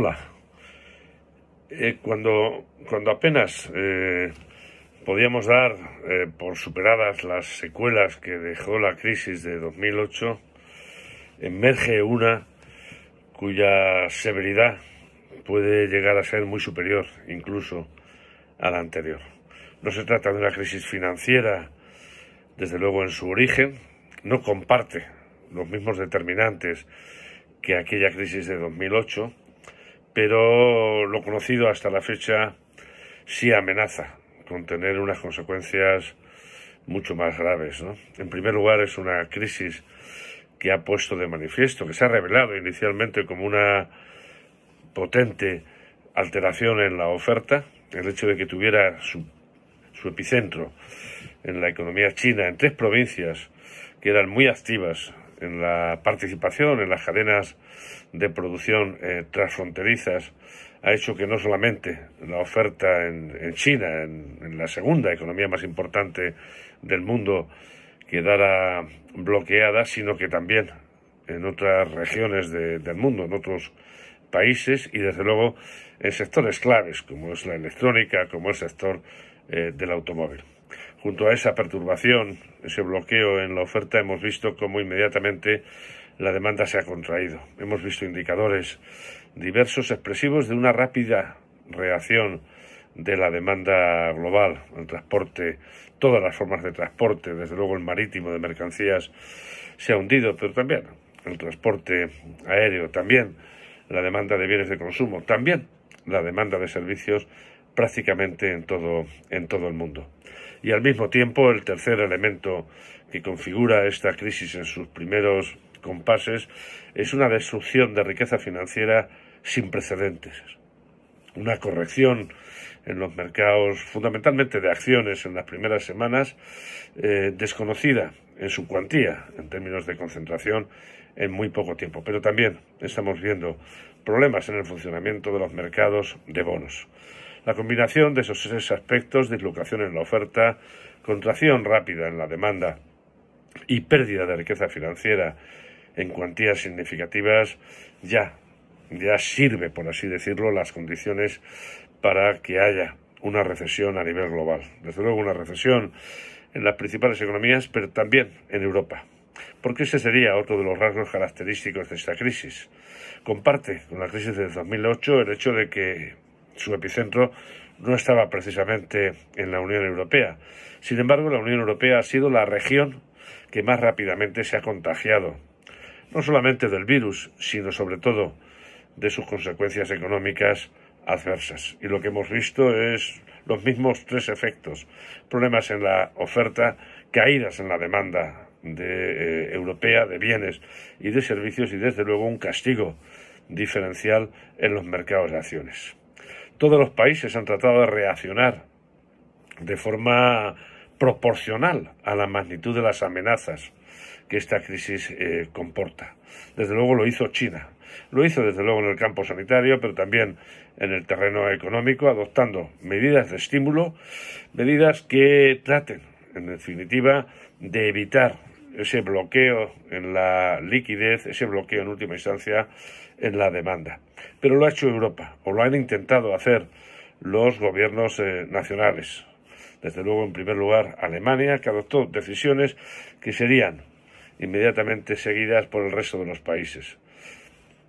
Hola. Eh, cuando, apenas eh, podíamos dar eh, por superadas las secuelas que dejó la crisis de 2008, emerge una cuya severidad puede llegar a ser muy superior incluso a la anterior. No se trata de una crisis financiera, desde luego en su origen, no comparte los mismos determinantes que aquella crisis de 2008, pero lo conocido hasta la fecha sí amenaza con tener unas consecuencias mucho más graves. En primer lugar, es una crisis que ha puesto de manifiesto, que se ha revelado inicialmente como una potente alteración en la oferta, el hecho de que tuviera su epicentro en la economía china, en tres provincias que eran muy activas en la participación en las cadenas de producción eh, transfronterizas ha hecho que no solamente la oferta en, China, en, la segunda economía más importante del mundo, quedara bloqueada, sino que también en otras regiones del mundo, en otros países y desde luego en sectores claves como es la electrónica, como el sector eh, del automóvil. Junto a esa perturbación, ese bloqueo en la oferta, hemos visto cómo inmediatamente la demanda se ha contraído. Hemos visto indicadores diversos expresivos de una rápida reacción de la demanda global, el transporte, todas las formas de transporte, desde luego el marítimo de mercancías se ha hundido, pero también el transporte aéreo, también la demanda de bienes de consumo, también la demanda de servicios prácticamente en todo, el mundo. Y al mismo tiempo, el tercer elemento que configura esta crisis en sus primeros compases es una destrucción de riqueza financiera sin precedentes. Una corrección en los mercados, fundamentalmente de acciones en las primeras semanas, eh, desconocida en su cuantía, en términos de concentración, en muy poco tiempo. Pero también estamos viendo problemas en el funcionamiento de los mercados de bonos. La combinación de esos tres aspectos, dislocación en la oferta, contracción rápida en la demanda y pérdida de riqueza financiera en cuantías significativas, ya, ya sirve, por así decirlo, las condiciones para que haya una recesión a nivel global. Desde luego una recesión en las principales economías, pero también en Europa. Porque ese sería otro de los rasgos característicos de esta crisis. Comparte con la crisis de 2008 el hecho de que su epicentro no estaba precisamente en la Unión Europea. Sin embargo, la Unión Europea ha sido la región que más rápidamente se ha contagiado, no solamente del virus, sino sobre todo de sus consecuencias económicas adversas. Y lo que hemos visto es los mismos tres efectos. Problemas en la oferta, caídas en la demanda eh, europea de bienes y de servicios y desde luego un castigo diferencial en los mercados de acciones todos los países han tratado de reaccionar de forma proporcional a la magnitud de las amenazas que esta crisis eh, comporta. Desde luego lo hizo China. Lo hizo desde luego en el campo sanitario, pero también en el terreno económico, adoptando medidas de estímulo, medidas que traten, en definitiva, de evitar ese bloqueo en la liquidez, ese bloqueo en última instancia en la demanda. Pero lo ha hecho Europa, o lo han intentado hacer los gobiernos eh, nacionales. Desde luego, en primer lugar, Alemania, que adoptó decisiones que serían inmediatamente seguidas por el resto de los países.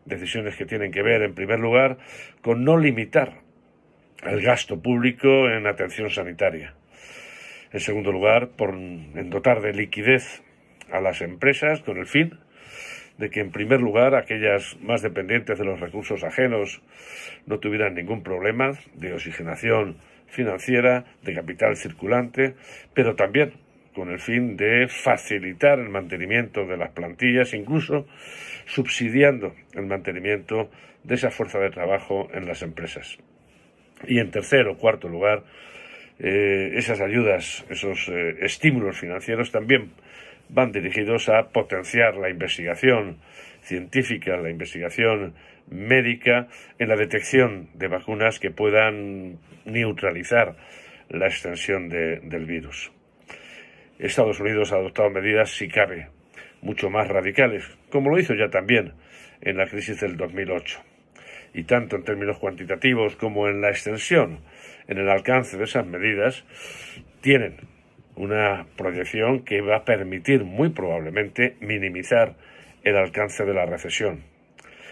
Decisiones que tienen que ver, en primer lugar, con no limitar el gasto público en atención sanitaria. En segundo lugar, por, en dotar de liquidez a las empresas con el fin de que en primer lugar aquellas más dependientes de los recursos ajenos no tuvieran ningún problema de oxigenación financiera, de capital circulante, pero también con el fin de facilitar el mantenimiento de las plantillas, incluso subsidiando el mantenimiento de esa fuerza de trabajo en las empresas. Y en tercer o cuarto lugar, eh, esas ayudas, esos eh, estímulos financieros también van dirigidos a potenciar la investigación científica, la investigación médica en la detección de vacunas que puedan neutralizar la extensión del virus. Estados Unidos ha adoptado medidas, si cabe, mucho más radicales, como lo hizo ya también en la crisis del 2008. Y tanto en términos cuantitativos como en la extensión, en el alcance de esas medidas, tienen una proyección que va a permitir muy probablemente minimizar el alcance de la recesión.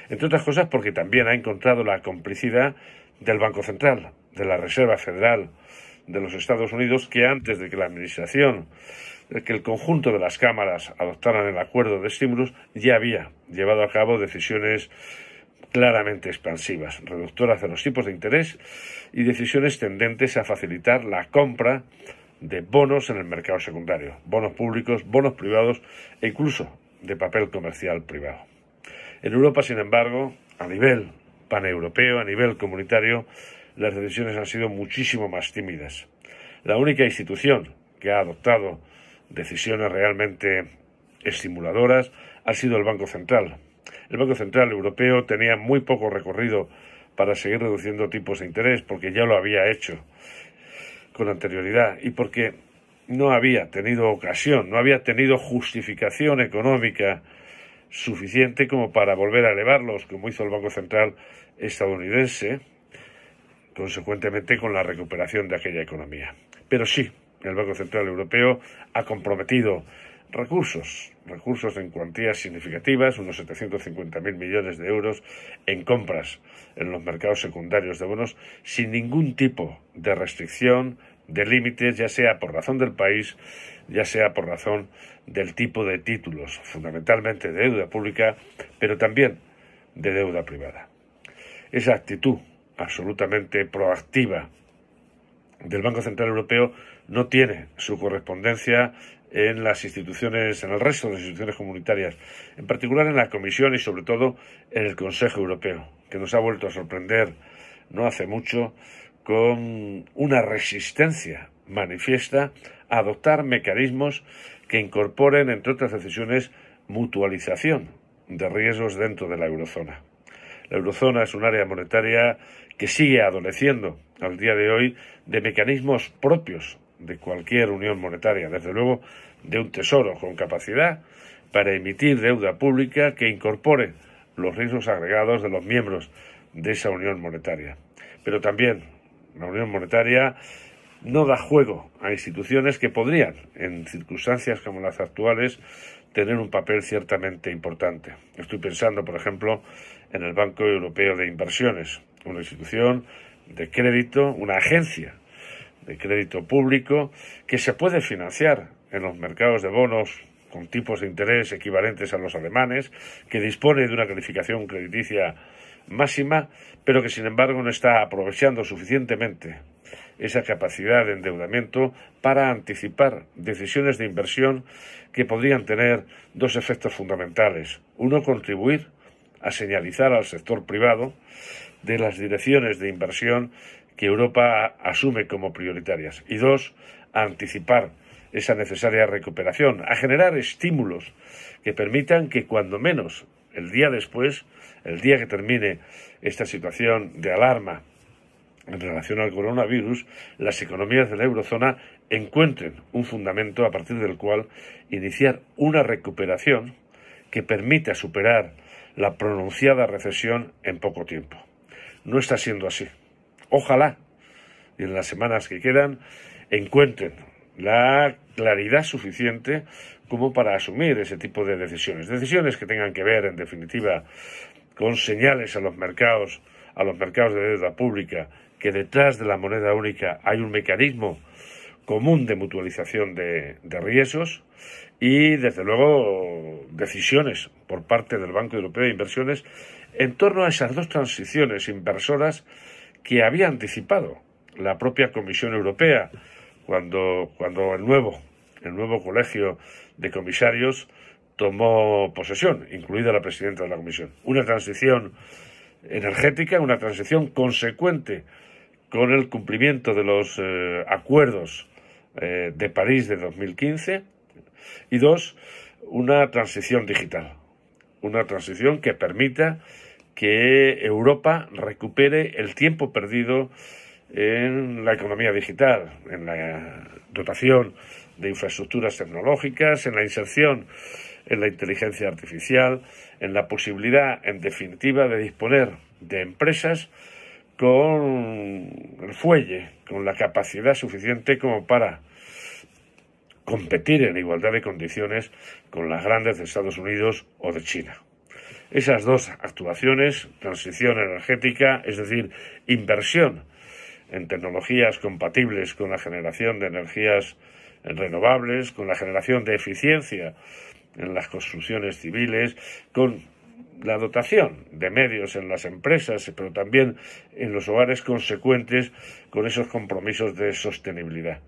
Entre otras cosas porque también ha encontrado la complicidad del Banco Central, de la Reserva Federal de los Estados Unidos, que antes de que la Administración, que el conjunto de las cámaras adoptaran el acuerdo de estímulos, ya había llevado a cabo decisiones claramente expansivas, reductoras de los tipos de interés y decisiones tendentes a facilitar la compra de bonos en el mercado secundario, bonos públicos, bonos privados e incluso de papel comercial privado. En Europa, sin embargo, a nivel paneuropeo, a nivel comunitario, las decisiones han sido muchísimo más tímidas. La única institución que ha adoptado decisiones realmente estimuladoras ha sido el Banco Central. El Banco Central Europeo tenía muy poco recorrido para seguir reduciendo tipos de interés porque ya lo había hecho con anterioridad y porque no había tenido ocasión, no había tenido justificación económica suficiente como para volver a elevarlos, como hizo el Banco Central estadounidense, consecuentemente con la recuperación de aquella economía. Pero sí, el Banco Central Europeo ha comprometido recursos, recursos en cuantías significativas, unos 750.000 millones de euros en compras en los mercados secundarios de bonos, sin ningún tipo de restricción de límites, ya sea por razón del país, ya sea por razón del tipo de títulos, fundamentalmente de deuda pública, pero también de deuda privada. Esa actitud absolutamente proactiva del Banco Central Europeo no tiene su correspondencia en las instituciones, en el resto de las instituciones comunitarias, en particular en la Comisión y sobre todo en el Consejo Europeo, que nos ha vuelto a sorprender no hace mucho con una resistencia manifiesta a adoptar mecanismos que incorporen, entre otras decisiones, mutualización de riesgos dentro de la eurozona. La eurozona es un área monetaria que sigue adoleciendo al día de hoy de mecanismos propios de cualquier unión monetaria, desde luego de un tesoro con capacidad para emitir deuda pública que incorpore los riesgos agregados de los miembros de esa unión monetaria. Pero también la Unión Monetaria no da juego a instituciones que podrían, en circunstancias como las actuales, tener un papel ciertamente importante. Estoy pensando, por ejemplo, en el Banco Europeo de Inversiones, una institución de crédito, una agencia de crédito público que se puede financiar en los mercados de bonos con tipos de interés equivalentes a los alemanes, que dispone de una calificación crediticia máxima, pero que sin embargo no está aprovechando suficientemente esa capacidad de endeudamiento para anticipar decisiones de inversión que podrían tener dos efectos fundamentales. Uno, contribuir a señalizar al sector privado de las direcciones de inversión que Europa asume como prioritarias. Y dos, anticipar esa necesaria recuperación, a generar estímulos que permitan que cuando menos el día después el día que termine esta situación de alarma en relación al coronavirus, las economías de la eurozona encuentren un fundamento a partir del cual iniciar una recuperación que permita superar la pronunciada recesión en poco tiempo. No está siendo así. Ojalá y en las semanas que quedan encuentren la claridad suficiente como para asumir ese tipo de decisiones. Decisiones que tengan que ver, en definitiva, con señales a los mercados, a los mercados de deuda pública, que detrás de la moneda única hay un mecanismo común de mutualización de, riesgos y, desde luego, decisiones por parte del Banco Europeo de Inversiones en torno a esas dos transiciones inversoras que había anticipado la propia Comisión Europea cuando, el nuevo colegio de comisarios tomó posesión, incluida la presidenta de la Comisión. Una transición energética, una transición consecuente con el cumplimiento de los eh, acuerdos eh, de París de 2015 y dos, una transición digital, una transición que permita que Europa recupere el tiempo perdido en la economía digital, en la dotación de infraestructuras tecnológicas, en la inserción en la inteligencia artificial, en la posibilidad, en definitiva, de disponer de empresas con el fuelle, con la capacidad suficiente como para competir en igualdad de condiciones con las grandes de Estados Unidos o de China. Esas dos actuaciones, transición energética, es decir, inversión en tecnologías compatibles con la generación de energías renovables, con la generación de eficiencia en las construcciones civiles, con la dotación de medios en las empresas, pero también en los hogares consecuentes con esos compromisos de sostenibilidad.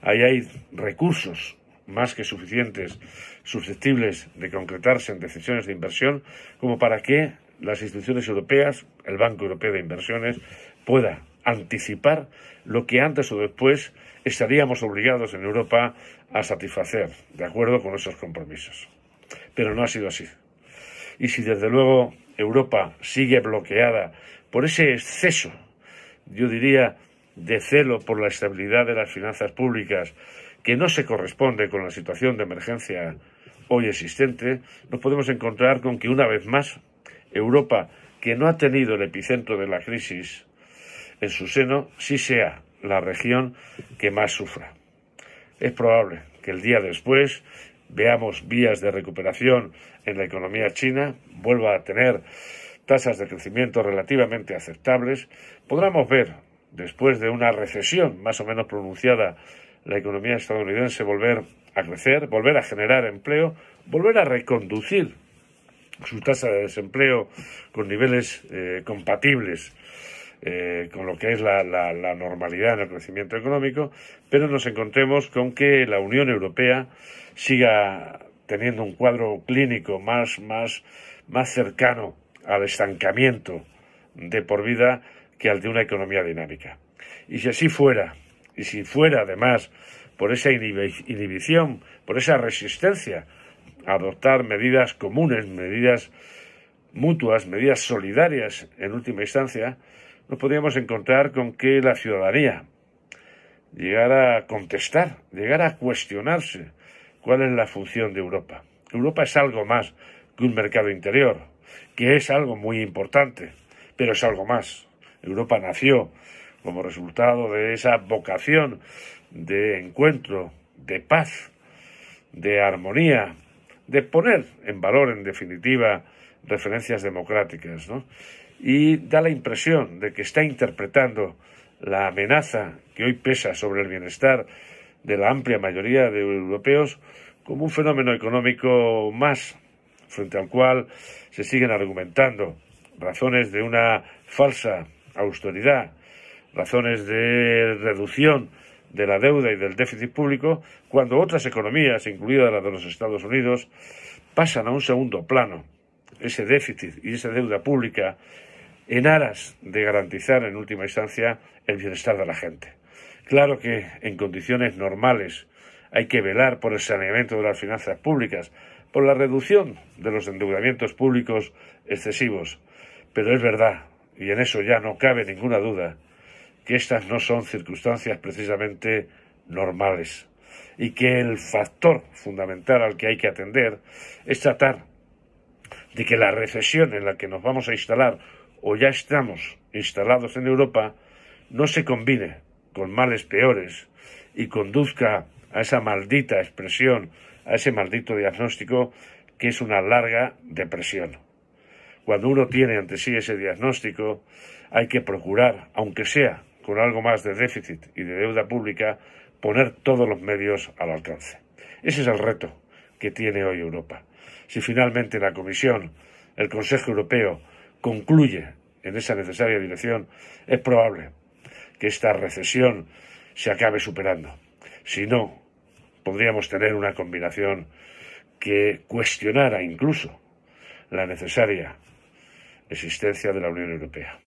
Ahí hay recursos más que suficientes, susceptibles de concretarse en decisiones de inversión, como para que las instituciones europeas, el Banco Europeo de Inversiones, pueda anticipar lo que antes o después estaríamos obligados en Europa a satisfacer, de acuerdo con esos compromisos. Pero no ha sido así. Y si desde luego Europa sigue bloqueada por ese exceso, yo diría, de celo por la estabilidad de las finanzas públicas, que no se corresponde con la situación de emergencia hoy existente, nos podemos encontrar con que una vez más Europa, que no ha tenido el epicentro de la crisis en su seno, sí sea la región que más sufra. Es probable que el día después veamos vías de recuperación en la economía china, vuelva a tener tasas de crecimiento relativamente aceptables, podremos ver, después de una recesión más o menos pronunciada, la economía estadounidense volver a crecer, volver a generar empleo, volver a reconducir su tasa de desempleo con niveles eh, compatibles eh, con lo que es la, la, normalidad en el crecimiento económico, pero nos encontremos con que la Unión Europea siga teniendo un cuadro clínico más cercano al estancamiento de por vida que al de una economía dinámica. Y si así fuera, y si fuera además por esa inhibición, por esa resistencia a adoptar medidas comunes, medidas mutuas, medidas solidarias en última instancia, nos podríamos encontrar con que la ciudadanía llegara a contestar, llegara a cuestionarse cuál es la función de Europa. Europa es algo más que un mercado interior, que es algo muy importante, pero es algo más. Europa nació como resultado de esa vocación de encuentro, de paz, de armonía, de poner en valor, en definitiva, referencias democráticas, ¿no? Y da la impresión de que está interpretando la amenaza que hoy pesa sobre el bienestar de la amplia mayoría de europeos como un fenómeno económico más, frente al cual se siguen argumentando razones de una falsa austeridad, razones de reducción de la deuda y del déficit público cuando otras economías, incluida la de los Estados Unidos, pasan a un segundo plano ese déficit y esa deuda pública en aras de garantizar en última instancia el bienestar de la gente. Claro que en condiciones normales hay que velar por el saneamiento de las finanzas públicas, por la reducción de los endeudamientos públicos excesivos, pero es verdad, y en eso ya no cabe ninguna duda, que estas no son circunstancias precisamente normales y que el factor fundamental al que hay que atender es tratar de que la recesión en la que nos vamos a instalar o ya estamos instalados en Europa no se combine con males peores y conduzca a esa maldita expresión, a ese maldito diagnóstico que es una larga depresión. Cuando uno tiene ante sí ese diagnóstico, hay que procurar, aunque sea con algo más de déficit y de deuda pública, poner todos los medios al alcance. Ese es el reto que tiene hoy Europa. Si finalmente la Comisión, el Consejo Europeo, concluye en esa necesaria dirección, es probable que esta recesión se acabe superando. Si no, podríamos tener una combinación que cuestionara incluso la necesaria existencia de la Unión Europea.